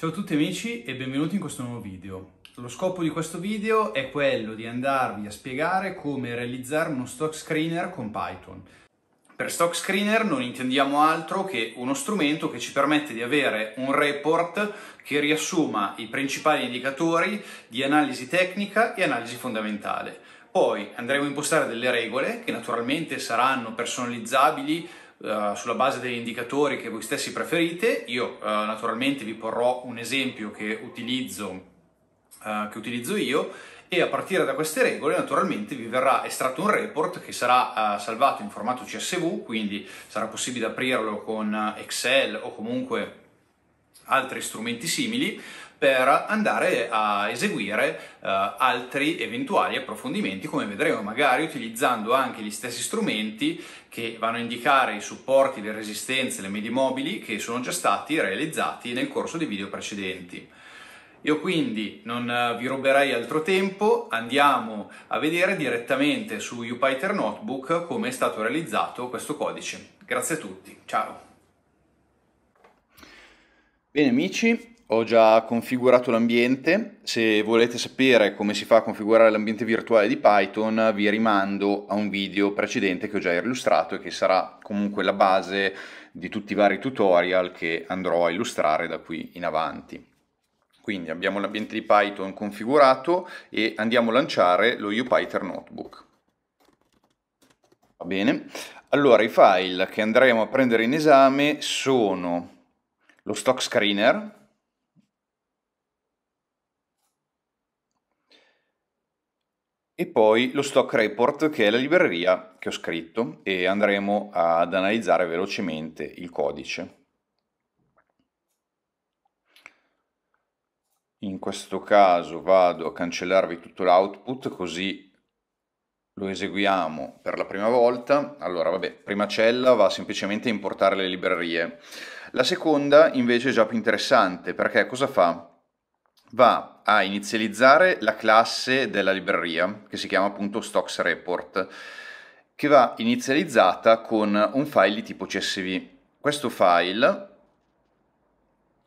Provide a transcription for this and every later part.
Ciao a tutti amici e benvenuti in questo nuovo video. Lo scopo di questo video è quello di andarvi a spiegare come realizzare uno stock screener con Python. Per stock screener non intendiamo altro che uno strumento che ci permette di avere un report che riassuma i principali indicatori di analisi tecnica e analisi fondamentale. Poi andremo a impostare delle regole che naturalmente saranno personalizzabili eh, sulla base degli indicatori che voi stessi preferite. Io uh, naturalmente vi porrò un esempio che utilizzo, uh, che utilizzo io e a partire da queste regole naturalmente vi verrà estratto un report che sarà uh, salvato in formato CSV, quindi sarà possibile aprirlo con Excel o comunque altri strumenti simili per andare a eseguire uh, altri eventuali approfondimenti, come vedremo, magari utilizzando anche gli stessi strumenti che vanno a indicare i supporti, le resistenze, le medie mobili che sono già stati realizzati nel corso dei video precedenti. Io quindi non eh, vi ruberei altro tempo, andiamo a vedere direttamente su UPyter Notebook come è stato realizzato questo codice. Grazie a tutti, ciao! Bene amici, ho già configurato l'ambiente, se volete sapere come si fa a configurare l'ambiente virtuale di Python vi rimando a un video precedente che ho già illustrato e che sarà comunque la base di tutti i vari tutorial che andrò a illustrare da qui in avanti. Quindi abbiamo l'ambiente di Python configurato e andiamo a lanciare lo UPython Notebook. Va bene, allora i file che andremo a prendere in esame sono lo stock screener, e poi lo stock report che è la libreria che ho scritto e andremo ad analizzare velocemente il codice. In questo caso vado a cancellarvi tutto l'output così lo eseguiamo per la prima volta. Allora, vabbè, prima cella va semplicemente a importare le librerie. La seconda invece è già più interessante perché cosa fa? va a inizializzare la classe della libreria che si chiama appunto stocks report che va inizializzata con un file di tipo csv. Questo file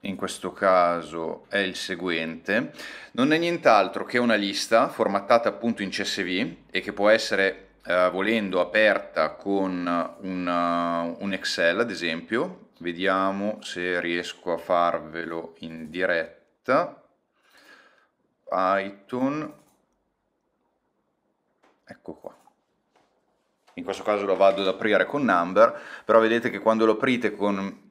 in questo caso è il seguente, non è nient'altro che una lista formattata appunto in CSV e che può essere eh, volendo aperta con una, un Excel ad esempio, vediamo se riesco a farvelo in diretta, Python, ecco qua. In questo caso lo vado ad aprire con number, però vedete che quando lo aprite con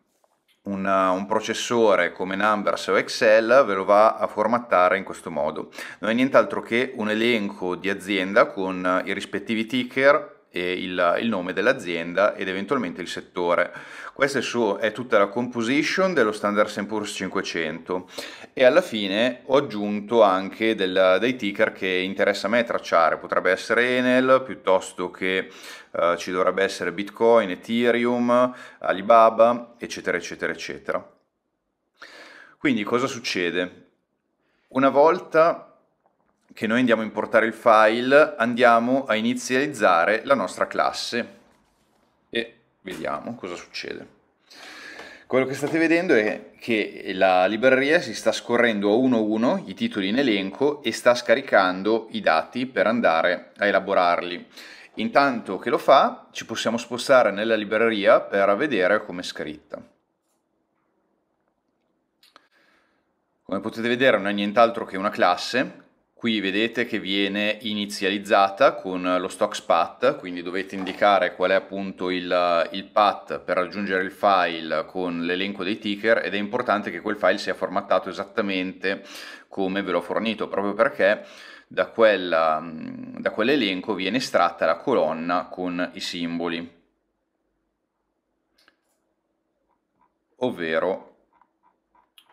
una, un processore come Numbers o Excel ve lo va a formattare in questo modo. Non è nient'altro che un elenco di azienda con i rispettivi ticker, il, il, nome dell'azienda ed eventualmente il settore. Questa è, su, è tutta la composition dello standard Poor's 500 e alla fine ho aggiunto anche del, dei ticker che interessa a me tracciare, potrebbe essere Enel piuttosto che eh, ci dovrebbe essere Bitcoin, Ethereum, Alibaba, eccetera, eccetera, eccetera. Quindi cosa succede? Una volta che noi andiamo a importare il file, andiamo a inizializzare la nostra classe e vediamo cosa succede. Quello che state vedendo è che la libreria si sta scorrendo a 1-1 i titoli in elenco e sta scaricando i dati per andare a elaborarli. Intanto che lo fa, ci possiamo spostare nella libreria per vedere come è scritta. Come potete vedere non è nient'altro che una classe Qui vedete che viene inizializzata con lo stocks path, quindi dovete indicare qual è appunto il, il path per raggiungere il file con l'elenco dei ticker ed è importante che quel file sia formattato esattamente come ve l'ho fornito, proprio perché da, quella, da quell'elenco viene estratta la colonna con i simboli, ovvero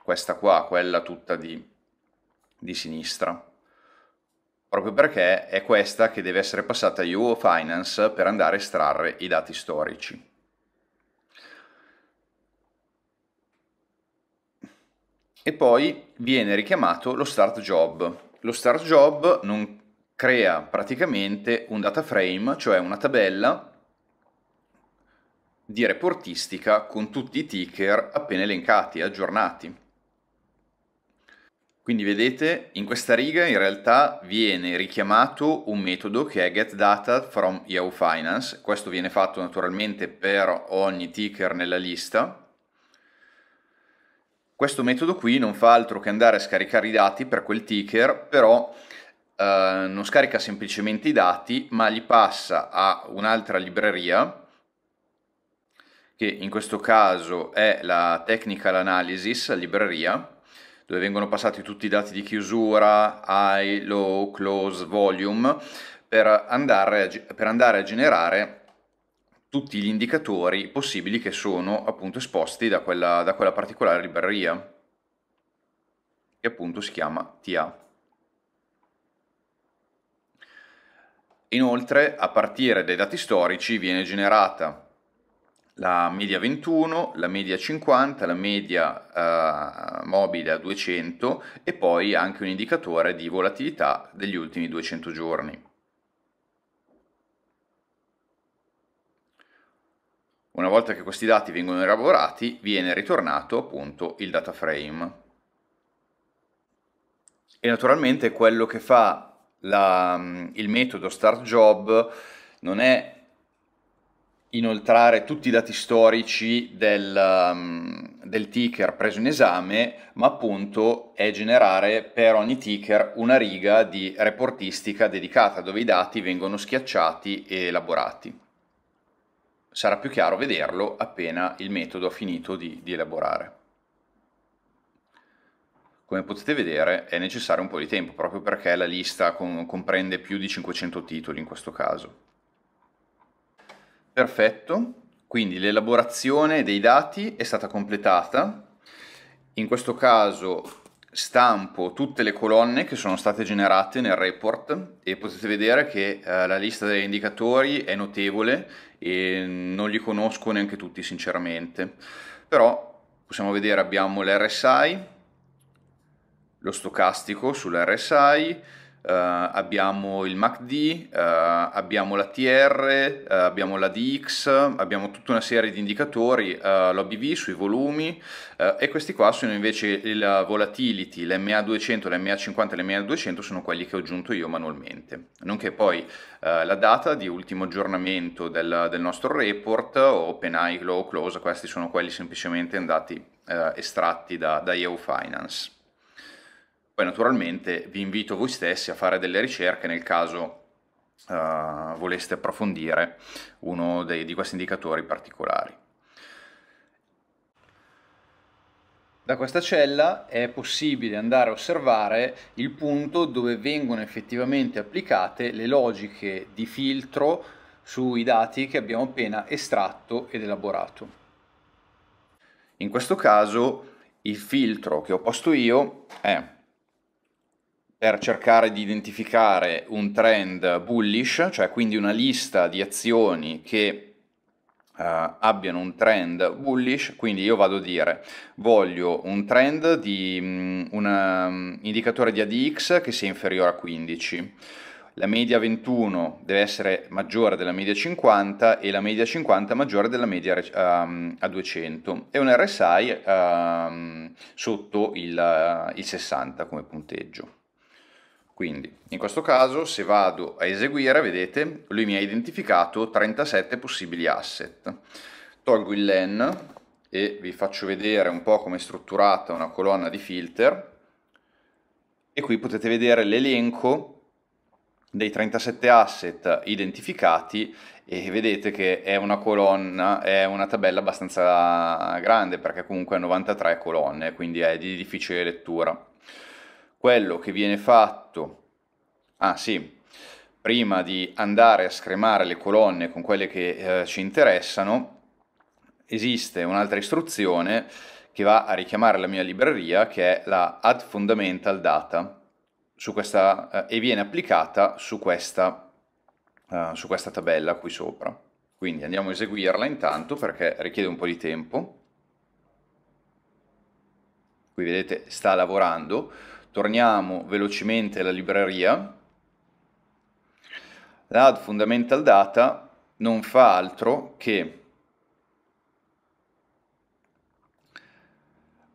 questa qua, quella tutta di, di sinistra proprio perché è questa che deve essere passata a UO Finance per andare a estrarre i dati storici. E poi viene richiamato lo start job. Lo start job non crea praticamente un data frame, cioè una tabella di reportistica con tutti i ticker appena elencati, aggiornati. Quindi vedete, in questa riga in realtà viene richiamato un metodo che è getData Questo viene fatto naturalmente per ogni ticker nella lista. Questo metodo qui non fa altro che andare a scaricare i dati per quel ticker, però eh, non scarica semplicemente i dati, ma li passa a un'altra libreria, che in questo caso è la Technical Analysis libreria, dove vengono passati tutti i dati di chiusura, high, low, close, volume, per andare a, per andare a generare tutti gli indicatori possibili che sono appunto esposti da quella, da quella particolare libreria, che appunto si chiama TA. Inoltre, a partire dai dati storici viene generata la media 21, la media 50, la media eh, mobile a 200 e poi anche un indicatore di volatilità degli ultimi 200 giorni. Una volta che questi dati vengono elaborati viene ritornato appunto il data frame. E naturalmente quello che fa la, mm, il metodo start job non è inoltrare tutti i dati storici del, um, del, ticker preso in esame, ma appunto è generare per ogni ticker una riga di reportistica dedicata dove i dati vengono schiacciati e elaborati. Sarà più chiaro vederlo appena il metodo ha finito di, di elaborare. Come potete vedere è necessario un po' di tempo, proprio perché la lista com comprende più di 500 titoli in questo caso. Perfetto, quindi l'elaborazione dei dati è stata completata. In questo caso stampo tutte le colonne che sono state generate nel report e potete vedere che eh, la lista degli indicatori è notevole e non li conosco neanche tutti sinceramente. Però possiamo vedere abbiamo l'RSI, lo stocastico sull'RSI, eh, abbiamo il MACD, eh, abbiamo la TR, eh, abbiamo la DX, abbiamo tutta una serie di indicatori, l'OBV sui volumi e questi qua sono invece la volatility, l'MA200, l'MA50 e l'MA200 sono quelli che ho aggiunto io manualmente, nonché poi la data di ultimo aggiornamento del, del nostro report, open high, low, close, questi sono quelli semplicemente andati estratti da, da EO Finance. Poi naturalmente vi invito voi stessi a fare delle ricerche nel caso uh, voleste approfondire uno dei, di questi indicatori particolari. Da questa cella è possibile andare a osservare il punto dove vengono effettivamente applicate le logiche di filtro sui dati che abbiamo appena estratto ed elaborato. In questo caso il filtro che ho posto io è per cercare di identificare un trend bullish, cioè quindi una lista di azioni che Uh, abbiano un trend bullish, quindi io vado a dire voglio un trend di mm, un mm, indicatore di ADX che sia inferiore a 15. La media 21 deve essere maggiore della media 50 e la media 50 maggiore della media um, a 200 e un RSI ehm, sotto il, uh, il 60 come punteggio. Quindi in questo caso se vado a eseguire, vedete, lui mi ha identificato 37 possibili asset. Tolgo il len e vi faccio vedere un po' come è strutturata una colonna di filter e qui potete vedere l'elenco dei 37 asset identificati e vedete che è una colonna, è una tabella abbastanza grande perché comunque ha 93 colonne, quindi è di difficile lettura quello che viene fatto, ah sì, prima di andare a scremare le colonne con quelle che eh, ci interessano, esiste un'altra istruzione che va a richiamare la mia libreria, che è la add fundamental data, questa, eh, e viene applicata su questa, eh, su questa tabella qui sopra. Quindi andiamo a eseguirla intanto perché richiede un po' di tempo. Qui vedete sta lavorando Torniamo velocemente alla libreria. L'add fundamental data non fa altro che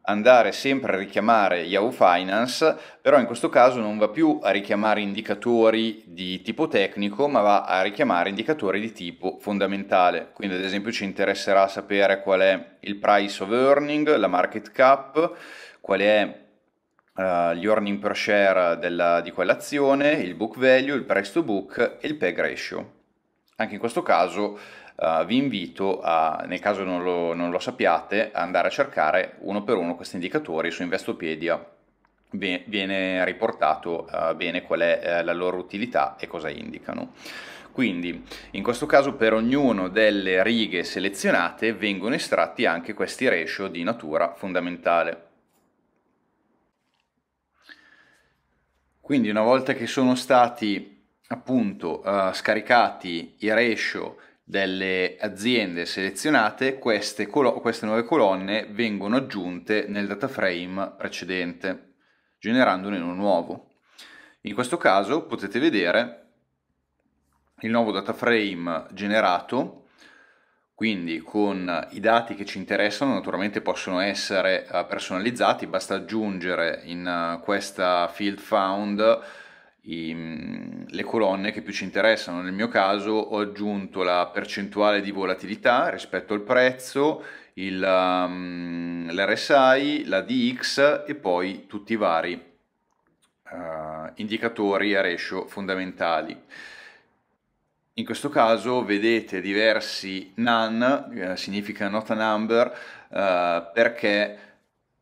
andare sempre a richiamare Yahoo Finance, però in questo caso non va più a richiamare indicatori di tipo tecnico, ma va a richiamare indicatori di tipo fondamentale. Quindi ad esempio ci interesserà sapere qual è il price of earning, la market cap, qual è eh, gli earning per share della, di quell'azione, il book value, il price to book e il peg ratio. Anche in questo caso uh, vi invito, a, nel caso non lo, non lo sappiate, ad andare a cercare uno per uno questi indicatori su Investopedia viene riportato uh, bene qual è uh, la loro utilità e cosa indicano. Quindi in questo caso per ognuna delle righe selezionate vengono estratti anche questi ratio di natura fondamentale. Quindi una volta che sono stati appunto uh, scaricati i ratio delle aziende selezionate, queste, colo- queste nuove colonne vengono aggiunte nel data frame precedente, generandone uno nuovo. In questo caso potete vedere il nuovo data frame generato quindi con i dati che ci interessano naturalmente possono essere eh, personalizzati, basta aggiungere in eh, questa field found i, mm, le colonne che più ci interessano. Nel mio caso ho aggiunto la percentuale di volatilità rispetto al prezzo, il, um, mm, l'RSI, la DX e poi tutti i vari uh, indicatori a ratio fondamentali. In questo caso vedete diversi none, eh, significa not a number, eh, perché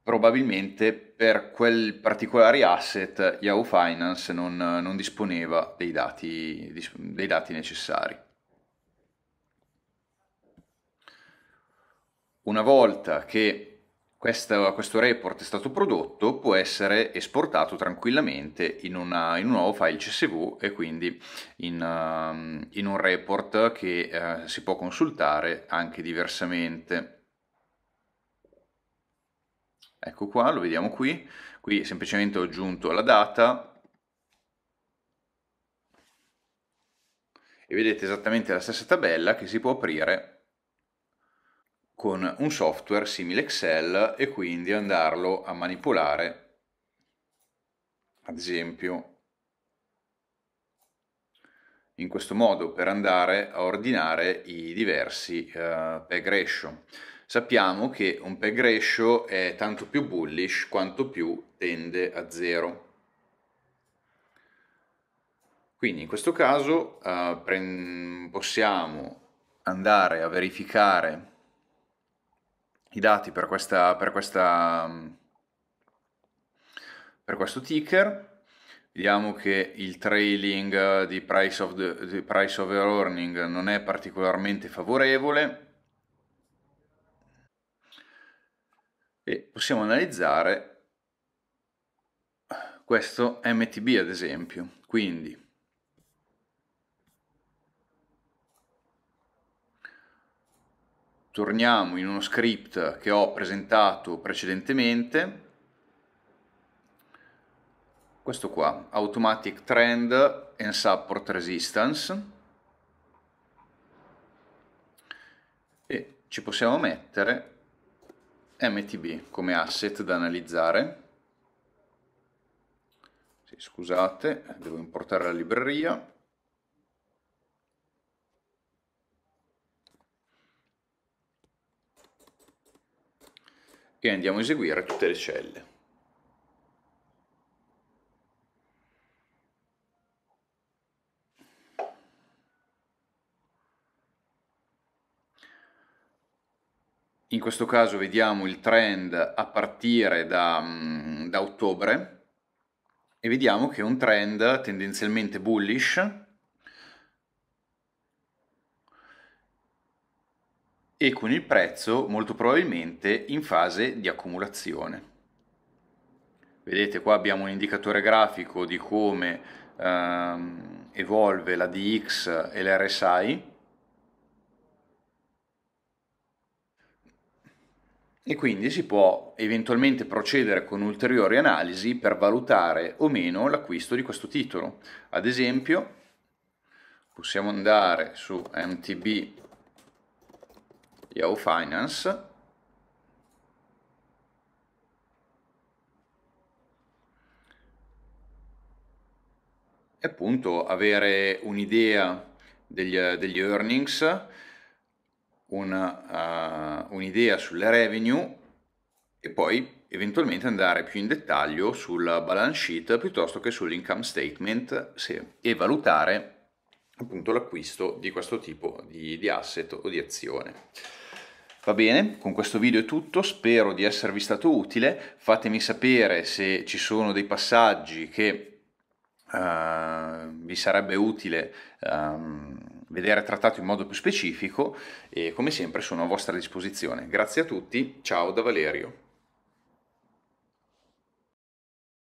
probabilmente per quel particolare asset Yahoo Finance non, non disponeva dei dati, dei dati necessari. Una volta che questo, questo, report è stato prodotto, può essere esportato tranquillamente in, una, in un nuovo file CSV e quindi in, uh, in un report che uh, si può consultare anche diversamente. Ecco qua, lo vediamo qui. Qui semplicemente ho aggiunto la data e vedete esattamente la stessa tabella che si può aprire con un software simile Excel e quindi andarlo a manipolare ad esempio in questo modo per andare a ordinare i diversi eh, peg ratio. Sappiamo che un peg ratio è tanto più bullish quanto più tende a zero. Quindi in questo caso eh, possiamo andare a verificare i dati per, questa, per, questa, mm, per questo ticker. Vediamo che il trailing di price, of the, di price of earning non è particolarmente favorevole. E possiamo analizzare questo MTB ad esempio. Quindi torniamo in uno script che ho presentato precedentemente, questo qua, Automatic Trend and Support Resistance, e ci possiamo mettere MTB come asset da analizzare. Sì, scusate, devo importare la libreria. e andiamo a eseguire tutte le celle. In questo caso vediamo il trend a partire da, mm, da ottobre e vediamo che è un trend tendenzialmente bullish e con il prezzo molto probabilmente in fase di accumulazione. Vedete qua abbiamo un indicatore grafico di come ehm, evolve la DX e l'RSI e quindi si può eventualmente procedere con ulteriori analisi per valutare o meno l'acquisto di questo titolo. Ad esempio possiamo andare su MTB Yahoo Finance e appunto avere un'idea degli, degli, earnings, eh, un'idea uh, un sulle revenue e poi eventualmente andare più in dettaglio sulla balance sheet piuttosto che sull'income statement se, e valutare appunto l'acquisto di questo tipo di, di asset o di azione. Va bene, con questo video è tutto, spero di esservi stato utile, fatemi sapere se ci sono dei passaggi che uh, vi sarebbe utile um, vedere trattato in modo più specifico e come sempre sono a vostra disposizione. Grazie a tutti, ciao da Valerio.